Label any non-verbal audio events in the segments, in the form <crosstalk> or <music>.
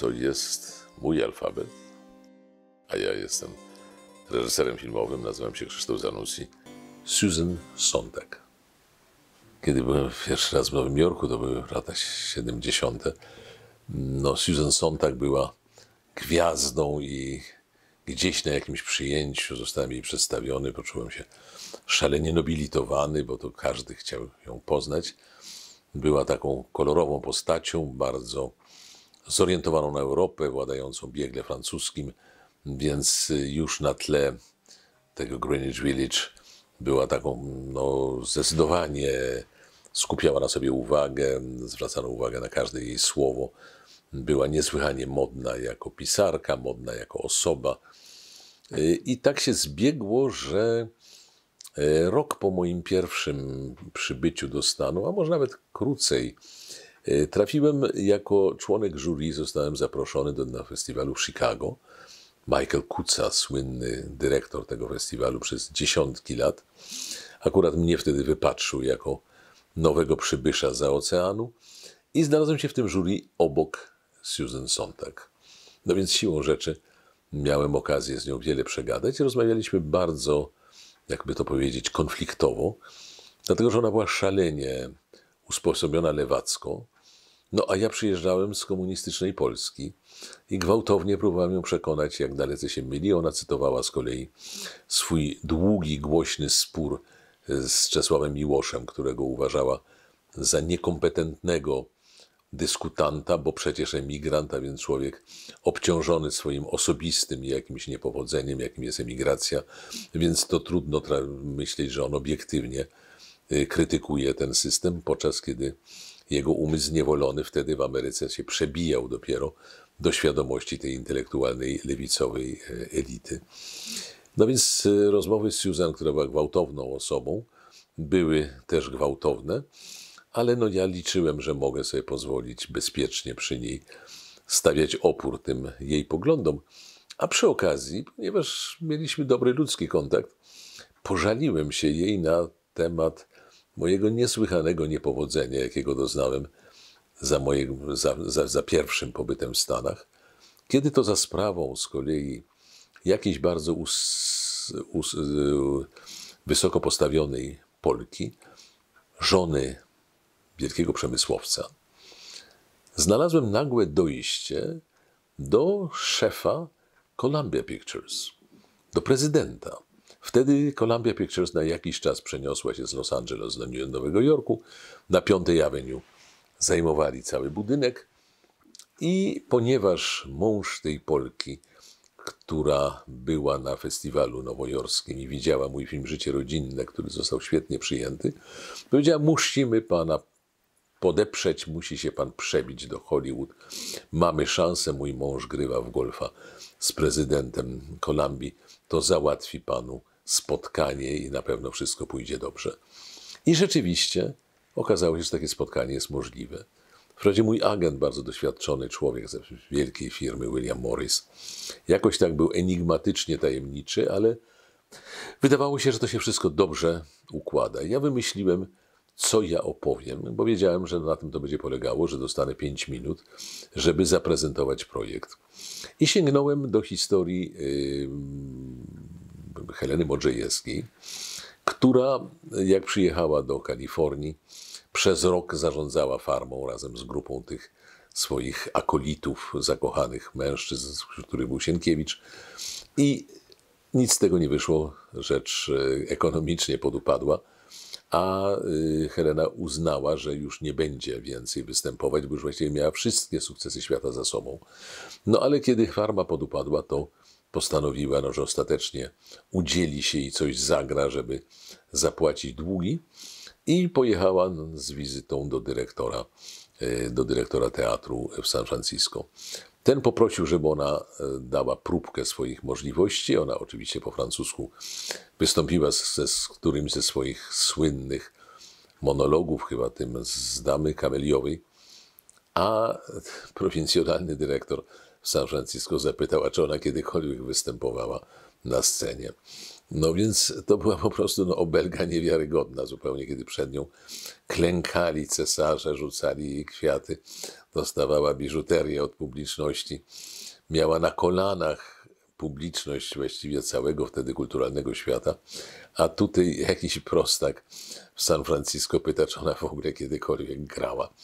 to jest mój alfabet, a ja jestem reżyserem filmowym, nazywam się Krzysztof Zanussi, Susan Sontag. Kiedy byłem pierwszy raz w Nowym Jorku, to były lata 70., no Susan Sontag była gwiazdą i gdzieś na jakimś przyjęciu zostałem jej przedstawiony, poczułem się szalenie nobilitowany, bo to każdy chciał ją poznać. Była taką kolorową postacią, bardzo zorientowaną na Europę, władającą biegle francuskim, więc y, już na tle tego Greenwich Village była taką, no, zdecydowanie skupiała na sobie uwagę, zwracano uwagę na każde jej słowo. Była niesłychanie modna jako pisarka, modna jako osoba. Y, I tak się zbiegło, że y, rok po moim pierwszym przybyciu do Stanu, a może nawet krócej, Y, trafiłem jako członek jury, zostałem zaproszony do, na festiwalu w Chicago. Michael Kuca, słynny dyrektor tego festiwalu przez dziesiątki lat, akurat mnie wtedy wypatrzył jako nowego przybysza za oceanu i znalazłem się w tym jury obok Susan Sontag. No więc siłą rzeczy miałem okazję z nią wiele przegadać. Rozmawialiśmy bardzo, jakby to powiedzieć, konfliktowo, dlatego że ona była szalenie usposobiona lewacko, no a ja przyjeżdżałem z komunistycznej Polski i gwałtownie próbowałem ją przekonać, jak dalece się myli. Ona cytowała z kolei swój długi, głośny spór e, z Czesławem Miłoszem, którego uważała za niekompetentnego dyskutanta, bo przecież emigrant, a więc człowiek obciążony swoim osobistym jakimś niepowodzeniem, jakim jest emigracja, więc to trudno myśleć, że on obiektywnie e, krytykuje ten system, podczas kiedy jego umysł zniewolony wtedy w Ameryce się przebijał dopiero do świadomości tej intelektualnej, lewicowej e, elity. No więc e, rozmowy z Susan, która była gwałtowną osobą, były też gwałtowne, ale no ja liczyłem, że mogę sobie pozwolić bezpiecznie przy niej stawiać opór tym jej poglądom. A przy okazji, ponieważ mieliśmy dobry ludzki kontakt, pożaliłem się jej na temat mojego niesłychanego niepowodzenia, jakiego doznałem za, za, za, za pierwszym pobytem w Stanach, kiedy to za sprawą z kolei jakiejś bardzo us, us, y, wysoko postawionej Polki, żony wielkiego przemysłowca, znalazłem nagłe dojście do szefa Columbia Pictures, do prezydenta. Wtedy Columbia Pictures na jakiś czas przeniosła się z Los Angeles do Nowego Jorku. Na Piątej Avenue zajmowali cały budynek i ponieważ mąż tej Polki, która była na festiwalu nowojorskim i widziała mój film Życie Rodzinne, który został świetnie przyjęty, powiedziała, musimy pana podeprzeć, musi się pan przebić do Hollywood. Mamy szansę, mój mąż grywa w golfa z prezydentem Kolumbii, to załatwi panu spotkanie i na pewno wszystko pójdzie dobrze. I rzeczywiście okazało się, że takie spotkanie jest możliwe. Wprawdzie mój agent, bardzo doświadczony człowiek z wielkiej firmy William Morris, jakoś tak był enigmatycznie tajemniczy, ale wydawało się, że to się wszystko dobrze układa. Ja wymyśliłem, co ja opowiem, bo wiedziałem, że na tym to będzie polegało, że dostanę 5 minut, żeby zaprezentować projekt. I sięgnąłem do historii Heleny Modrzejewskiej, która jak przyjechała do Kalifornii, przez rok zarządzała farmą razem z grupą tych swoich akolitów, zakochanych mężczyzn, wśród był Sienkiewicz. I nic z tego nie wyszło, rzecz e, ekonomicznie podupadła, a y, Helena uznała, że już nie będzie więcej występować, bo już właściwie miała wszystkie sukcesy świata za sobą. No ale kiedy farma podupadła, to postanowiła, no, że ostatecznie udzieli się i coś zagra, żeby zapłacić długi. I pojechała no, z wizytą do dyrektora, e, do dyrektora teatru w San Francisco. Ten poprosił, żeby ona e, dała próbkę swoich możliwości. Ona oczywiście po francusku wystąpiła ze, z którymś ze swoich słynnych monologów, chyba tym z damy kameliowej, a prowincjonalny dyrektor w San Francisco zapytał, a czy ona kiedykolwiek występowała na scenie. No więc to była po prostu no, obelga niewiarygodna zupełnie, kiedy przed nią klękali cesarze, rzucali jej kwiaty, dostawała biżuterię od publiczności, miała na kolanach publiczność właściwie całego wtedy kulturalnego świata, a tutaj jakiś prostak w San Francisco pyta, czy ona w ogóle kiedykolwiek grała.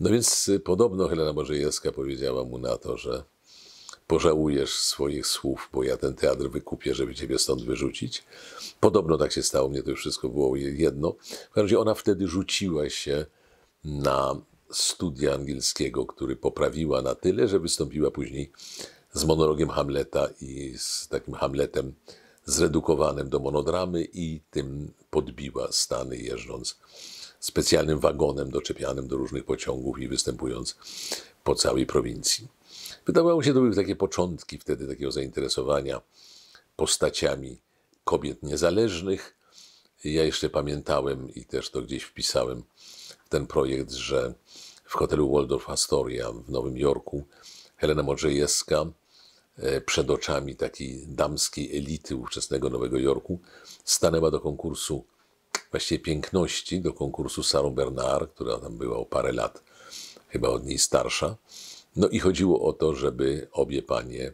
No więc y, podobno Helena Bożejewska powiedziała mu na to, że pożałujesz swoich słów, bo ja ten teatr wykupię, żeby ciebie stąd wyrzucić. Podobno tak się stało, mnie to już wszystko było jedno. W każdym razie ona wtedy rzuciła się na studia angielskiego, który poprawiła na tyle, że wystąpiła później z monologiem Hamleta i z takim Hamletem zredukowanym do monodramy i tym podbiła Stany jeżdżąc specjalnym wagonem doczepianym do różnych pociągów i występując po całej prowincji. Wydawało się, to były takie początki wtedy takiego zainteresowania postaciami kobiet niezależnych. Ja jeszcze pamiętałem i też to gdzieś wpisałem w ten projekt, że w hotelu Waldorf Astoria w Nowym Jorku Helena Modrzejewska e, przed oczami takiej damskiej elity ówczesnego Nowego Jorku stanęła do konkursu właściwie piękności do konkursu Saru Bernard, która tam była o parę lat, chyba od niej starsza. No i chodziło o to, żeby obie panie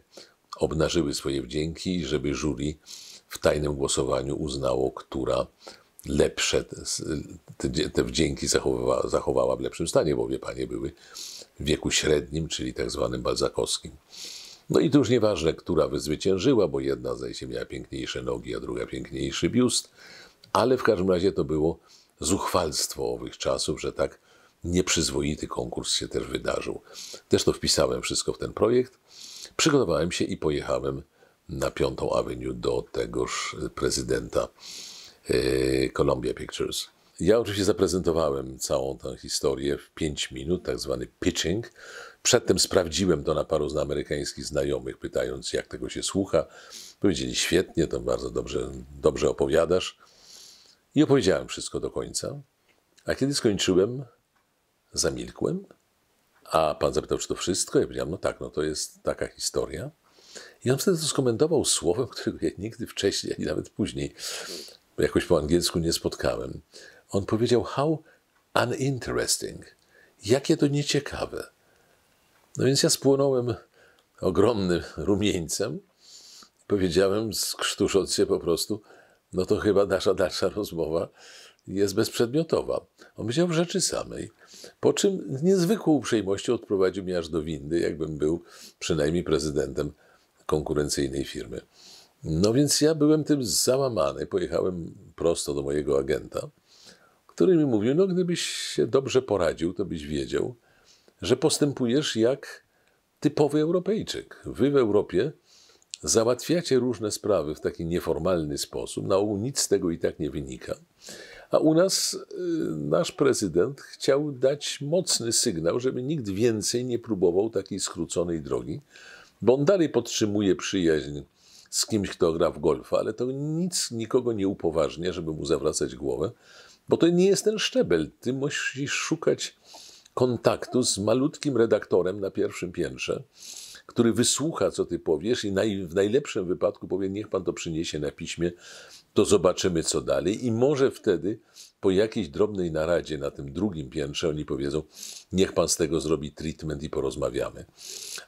obnażyły swoje wdzięki i żeby jury w tajnym głosowaniu uznało, która lepsze te, te wdzięki zachowała, zachowała, w lepszym stanie, bo obie panie były w wieku średnim, czyli tak zwanym balzakowskim. No i tu już nieważne, która wyzwyciężyła, bo jedna zdaje się miała piękniejsze nogi, a druga piękniejszy biust. Ale w każdym razie to było zuchwalstwo owych czasów, że tak nieprzyzwoity konkurs się też wydarzył. Też to wpisałem wszystko w ten projekt. Przygotowałem się i pojechałem na Piątą Avenue do tegoż prezydenta e, Columbia Pictures. Ja oczywiście zaprezentowałem całą tę historię w 5 minut, tak zwany pitching. Przedtem sprawdziłem to na paru z amerykańskich znajomych, pytając, jak tego się słucha. Powiedzieli, świetnie, to bardzo dobrze, dobrze opowiadasz. I opowiedziałem wszystko do końca. A kiedy skończyłem, zamilkłem, a pan zapytał, czy to wszystko? Ja powiedziałem, no tak, no to jest taka historia. I on wtedy to skomentował słowem, <laughs> którego ja nigdy wcześniej, ani nawet później, jakoś po angielsku nie spotkałem. On powiedział, how uninteresting. Jakie to nieciekawe. No więc ja spłonąłem ogromnym rumieńcem. Powiedziałem, skrztusząc się po prostu, no to chyba nasza dalsza rozmowa jest bezprzedmiotowa. On myślał rzeczy samej, po czym z niezwykłą uprzejmością odprowadził mnie aż do windy, jakbym był przynajmniej prezydentem konkurencyjnej firmy. No więc ja byłem tym załamany, pojechałem prosto do mojego agenta, który mi mówił, no gdybyś się dobrze poradził, to byś wiedział, że postępujesz jak typowy Europejczyk. Wy w Europie załatwiacie różne sprawy w taki nieformalny sposób. Na ogół nic z tego i tak nie wynika. A u nas y, nasz prezydent chciał dać mocny sygnał, żeby nikt więcej nie próbował takiej skróconej drogi, bo on dalej podtrzymuje przyjaźń z kimś, kto gra w golfa, ale to nic nikogo nie upoważnia, żeby mu zawracać głowę, bo to nie jest ten szczebel. Ty musisz szukać kontaktu z malutkim redaktorem na pierwszym piętrze, który wysłucha, co ty powiesz i naj, w najlepszym wypadku powie, niech pan to przyniesie na piśmie, to zobaczymy, co dalej. I może wtedy po jakiejś drobnej naradzie na tym drugim piętrze oni powiedzą, niech pan z tego zrobi treatment i porozmawiamy.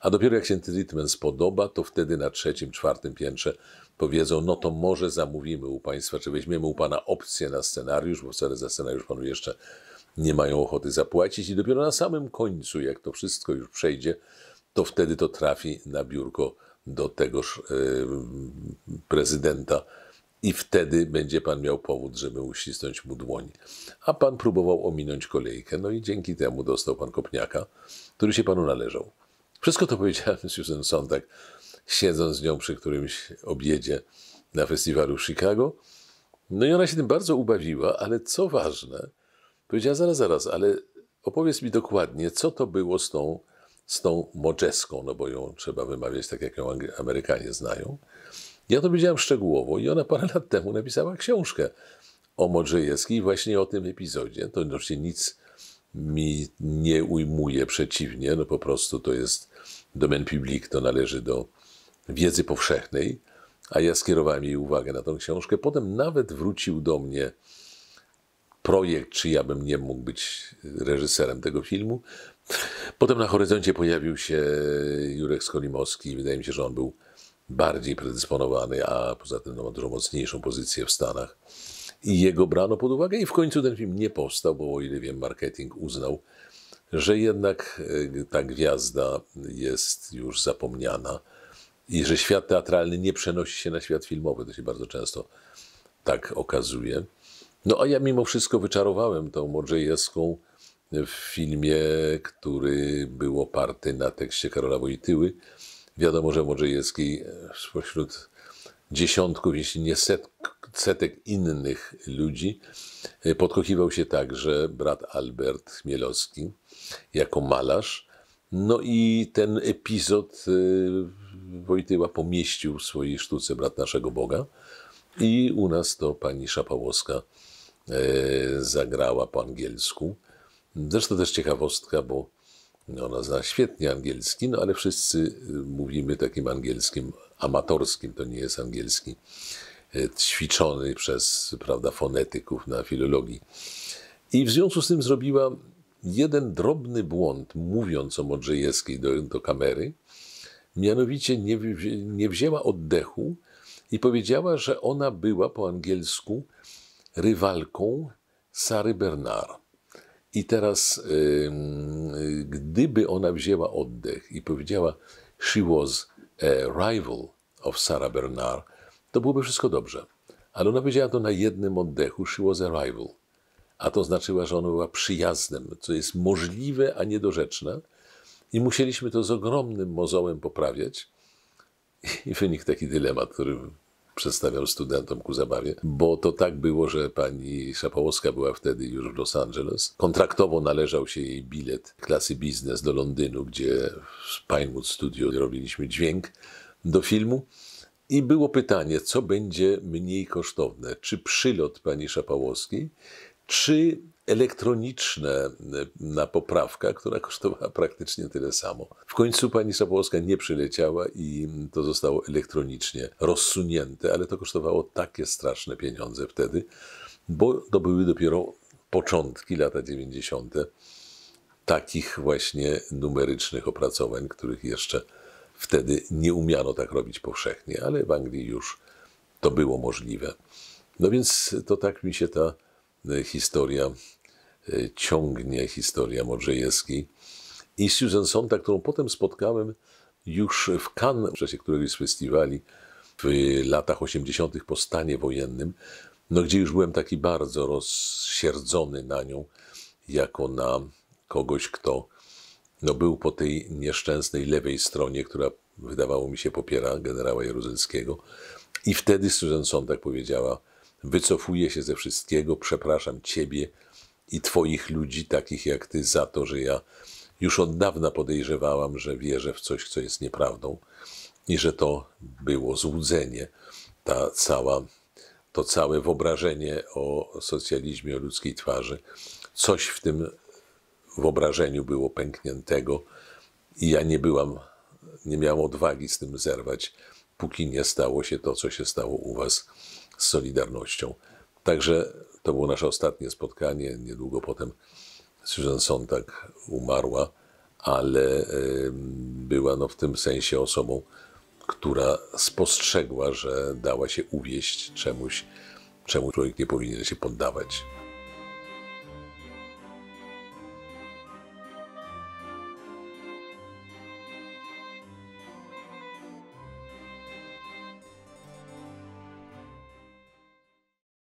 A dopiero jak się treatment spodoba, to wtedy na trzecim, czwartym piętrze powiedzą, no to może zamówimy u państwa, czy weźmiemy u pana opcję na scenariusz, bo wcale za scenariusz panu jeszcze nie mają ochoty zapłacić i dopiero na samym końcu, jak to wszystko już przejdzie, to wtedy to trafi na biurko do tegoż e, prezydenta i wtedy będzie pan miał powód, żeby uścisnąć mu dłoń. A pan próbował ominąć kolejkę, no i dzięki temu dostał pan kopniaka, który się panu należał. Wszystko to powiedziałem <laughs> Susan Sontag, siedząc z nią przy którymś obiedzie na festiwalu w Chicago. No i ona się tym bardzo ubawiła, ale co ważne, powiedziała zaraz, zaraz, ale opowiedz mi dokładnie, co to było z tą z tą moczeską, no bo ją trzeba wymawiać tak, jak ją Amerykanie znają. Ja to wiedziałem szczegółowo i ona parę lat temu napisała książkę o Modrzejewskiej właśnie o tym epizodzie. To oczywiście nic mi nie ujmuje, przeciwnie, no po prostu to jest domen public, to należy do wiedzy powszechnej, a ja skierowałem jej uwagę na tą książkę. Potem nawet wrócił do mnie projekt, czy ja bym nie mógł być reżyserem tego filmu. Potem na horyzoncie pojawił się Jurek Skolimowski. Wydaje mi się, że on był bardziej predysponowany, a poza tym no, dużo mocniejszą pozycję w Stanach. I jego brano pod uwagę i w końcu ten film nie powstał, bo o ile wiem, marketing uznał, że jednak e, ta gwiazda jest już zapomniana i że świat teatralny nie przenosi się na świat filmowy. To się bardzo często tak okazuje. No a ja mimo wszystko wyczarowałem tą Modrzejewską w filmie, który był oparty na tekście Karola Wojtyły. Wiadomo, że Modrzejewski e, spośród dziesiątków, jeśli nie setek innych ludzi, e, podkochiwał się także brat Albert Chmielowski jako malarz. No i ten epizod e, Wojtyła pomieścił w swojej sztuce Brat Naszego Boga. I u nas to pani Szapałowska zagrała po angielsku. Zresztą też ciekawostka, bo ona zna świetnie angielski, no ale wszyscy y, mówimy takim angielskim amatorskim, to nie jest angielski y, ćwiczony przez prawda, fonetyków na filologii. I w związku z tym zrobiła jeden drobny błąd, mówiąc o Modrzejewskiej do, do kamery, mianowicie nie, nie wzięła oddechu i powiedziała, że ona była po angielsku rywalką Sary Bernard. I teraz, gdyby ona wzięła oddech i powiedziała, she was a rival of Sarah Bernard, to byłoby wszystko dobrze. Ale ona powiedziała to na jednym oddechu, she was a rival. A to znaczyła, że ona była przyjaznym, co jest możliwe, a niedorzeczne. I musieliśmy to z ogromnym mozołem poprawiać. I wynik taki dylemat, który przedstawiał studentom ku zabawie, bo to tak było, że pani Szapołowska była wtedy już w Los Angeles. Kontraktowo należał się jej bilet klasy biznes do Londynu, gdzie w Pinewood Studio robiliśmy dźwięk do filmu. I było pytanie, co będzie mniej kosztowne? Czy przylot pani Szapałowskiej, czy elektroniczne y, na poprawka, która kosztowała praktycznie tyle samo. W końcu pani Sopołowska nie przyleciała i to zostało elektronicznie rozsunięte, ale to kosztowało takie straszne pieniądze wtedy, bo to były dopiero początki lata 90. takich właśnie numerycznych opracowań, których jeszcze wtedy nie umiano tak robić powszechnie, ale w Anglii już to było możliwe. No więc to tak mi się ta y, historia Y, ciągnie historia Modrzejewskiej. I Susan Sontag, którą potem spotkałem już w Cannes w czasie któregoś z festiwali w latach 80. po stanie wojennym, no gdzie już byłem taki bardzo rozsierdzony na nią, jako na kogoś, kto no, był po tej nieszczęsnej lewej stronie, która wydawało mi się popiera generała Jaruzelskiego. I wtedy Susan Sontag powiedziała, wycofuję się ze wszystkiego, przepraszam ciebie, i Twoich ludzi, takich jak Ty, za to, że ja już od dawna podejrzewałam, że wierzę w coś, co jest nieprawdą i że to było złudzenie, ta cała, to całe wyobrażenie o socjalizmie, o ludzkiej twarzy. Coś w tym wyobrażeniu było pękniętego i ja nie byłam, nie miałam odwagi z tym zerwać, póki nie stało się to, co się stało u Was z Solidarnością. Także to było nasze ostatnie spotkanie. Niedługo potem Susan Sontag umarła, ale była no, w tym sensie osobą, która spostrzegła, że dała się uwieść czemuś, czemu człowiek nie powinien się poddawać.